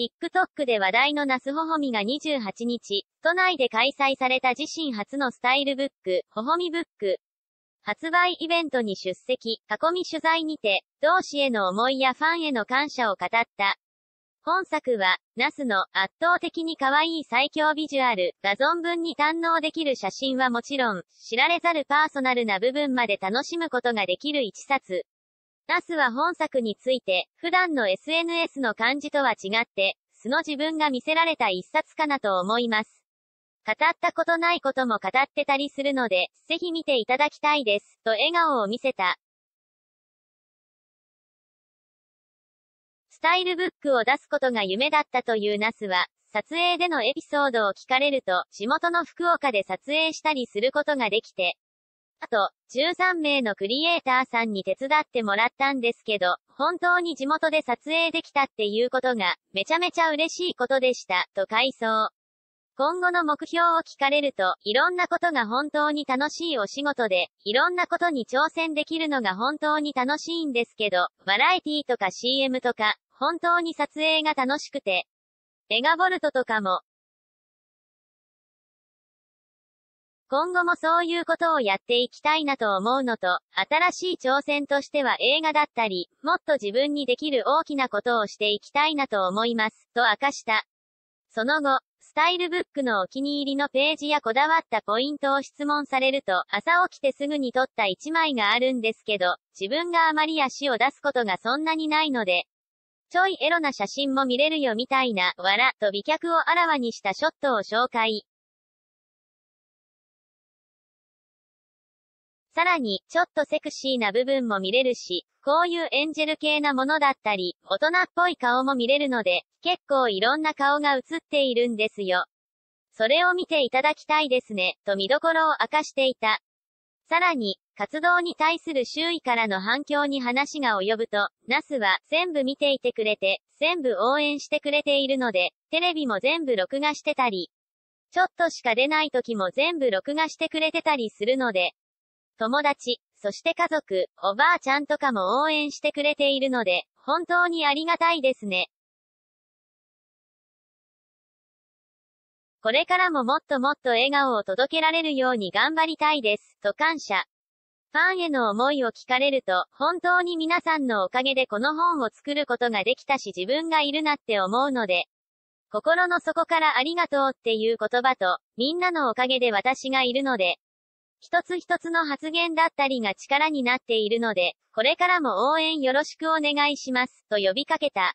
TikTok で話題のナスほほみが28日、都内で開催された自身初のスタイルブック、ほほみブック。発売イベントに出席、囲み取材にて、同志への思いやファンへの感謝を語った。本作は、ナスの圧倒的に可愛い最強ビジュアル画存分に堪能できる写真はもちろん、知られざるパーソナルな部分まで楽しむことができる一冊。ナスは本作について、普段の SNS の感じとは違って、素の自分が見せられた一冊かなと思います。語ったことないことも語ってたりするので、ぜひ見ていただきたいです、と笑顔を見せた。スタイルブックを出すことが夢だったというナスは、撮影でのエピソードを聞かれると、地元の福岡で撮影したりすることができて、あと、13名のクリエイターさんに手伝ってもらったんですけど、本当に地元で撮影できたっていうことが、めちゃめちゃ嬉しいことでした、と回想。今後の目標を聞かれると、いろんなことが本当に楽しいお仕事で、いろんなことに挑戦できるのが本当に楽しいんですけど、バラエティとか CM とか、本当に撮影が楽しくて、メガボルトとかも、今後もそういうことをやっていきたいなと思うのと、新しい挑戦としては映画だったり、もっと自分にできる大きなことをしていきたいなと思います、と明かした。その後、スタイルブックのお気に入りのページやこだわったポイントを質問されると、朝起きてすぐに撮った一枚があるんですけど、自分があまり足を出すことがそんなにないので、ちょいエロな写真も見れるよみたいな、わら、と美脚をあらわにしたショットを紹介。さらに、ちょっとセクシーな部分も見れるし、こういうエンジェル系なものだったり、大人っぽい顔も見れるので、結構いろんな顔が映っているんですよ。それを見ていただきたいですね、と見どころを明かしていた。さらに、活動に対する周囲からの反響に話が及ぶと、ナスは全部見ていてくれて、全部応援してくれているので、テレビも全部録画してたり、ちょっとしか出ない時も全部録画してくれてたりするので、友達、そして家族、おばあちゃんとかも応援してくれているので、本当にありがたいですね。これからももっともっと笑顔を届けられるように頑張りたいです、と感謝。ファンへの思いを聞かれると、本当に皆さんのおかげでこの本を作ることができたし自分がいるなって思うので、心の底からありがとうっていう言葉と、みんなのおかげで私がいるので、一つ一つの発言だったりが力になっているので、これからも応援よろしくお願いします、と呼びかけた。